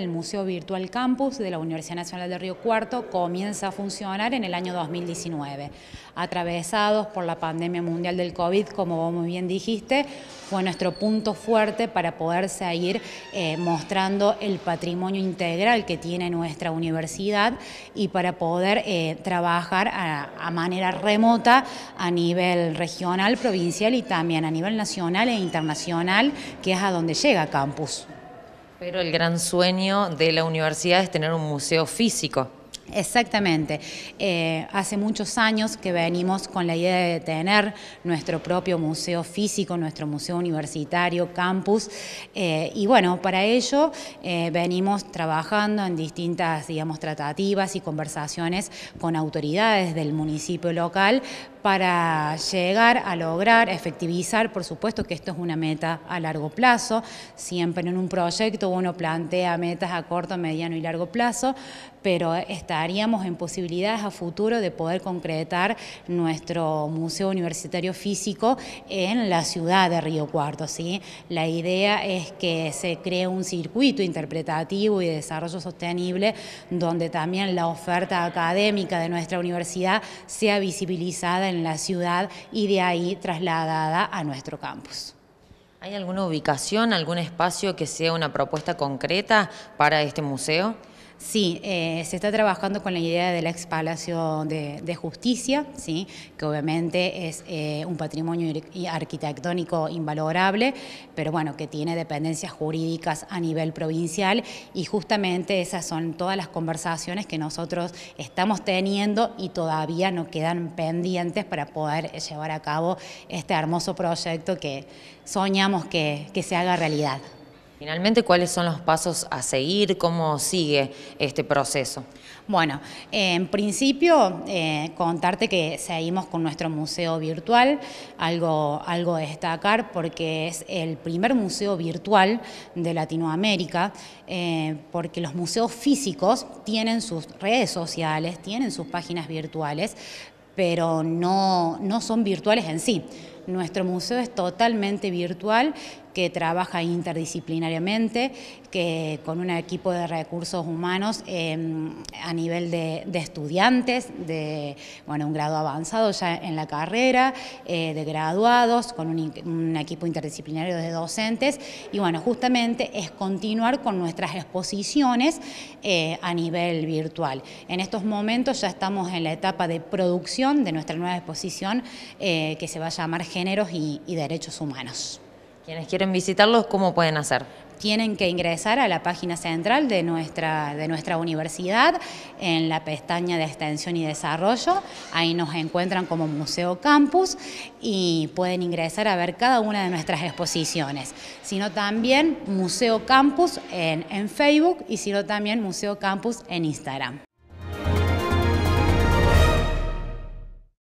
El Museo Virtual Campus de la Universidad Nacional de Río Cuarto comienza a funcionar en el año 2019. Atravesados por la pandemia mundial del COVID, como vos muy bien dijiste, fue nuestro punto fuerte para poder seguir eh, mostrando el patrimonio integral que tiene nuestra universidad y para poder eh, trabajar a, a manera remota a nivel regional, provincial y también a nivel nacional e internacional, que es a donde llega Campus. Pero el gran sueño de la universidad es tener un museo físico. Exactamente. Eh, hace muchos años que venimos con la idea de tener nuestro propio museo físico, nuestro museo universitario, campus, eh, y bueno, para ello eh, venimos trabajando en distintas, digamos, tratativas y conversaciones con autoridades del municipio local para llegar a lograr, efectivizar, por supuesto que esto es una meta a largo plazo, siempre en un proyecto uno plantea metas a corto, mediano y largo plazo, pero estaríamos en posibilidades a futuro de poder concretar nuestro Museo Universitario Físico en la ciudad de Río Cuarto. ¿sí? La idea es que se cree un circuito interpretativo y de desarrollo sostenible donde también la oferta académica de nuestra universidad sea visibilizada en en la ciudad y de ahí trasladada a nuestro campus. ¿Hay alguna ubicación, algún espacio que sea una propuesta concreta para este museo? Sí, eh, se está trabajando con la idea del ex Palacio de, Justicia, ¿sí? que obviamente es eh, un patrimonio arquitectónico invalorable, pero bueno, que tiene dependencias jurídicas a nivel provincial y justamente esas son todas las conversaciones que nosotros estamos teniendo y todavía no quedan pendientes para poder llevar a cabo este hermoso proyecto que soñamos que se haga realidad. Finalmente, ¿cuáles son los pasos a seguir? ¿Cómo sigue este proceso? Bueno, en principio, eh, contarte que seguimos con nuestro museo virtual, algo, algo a destacar porque es el primer museo virtual de Latinoamérica, eh, porque los museos físicos tienen sus redes sociales, tienen sus páginas virtuales, pero no, no son virtuales en sí. Nuestro museo es totalmente virtual que trabaja interdisciplinariamente, que con un equipo de recursos humanos em, a nivel de, estudiantes, de bueno, un grado avanzado ya en la carrera, eh, de graduados, con un, equipo interdisciplinario de docentes, y bueno, justamente es continuar con nuestras exposiciones eh, a nivel virtual. En estos momentos ya estamos en la etapa de producción de nuestra nueva exposición eh, que se va a llamar Géneros y Derechos Humanos. Quienes quieren visitarlos, ¿cómo pueden hacer? Tienen que ingresar a la página central de nuestra, de nuestra universidad en la pestaña de extensión y desarrollo. Ahí nos encuentran como Museo Campus y pueden ingresar a ver cada una de nuestras exposiciones. Sino también Museo Campus en, en Facebook y sino también Museo Campus en Instagram.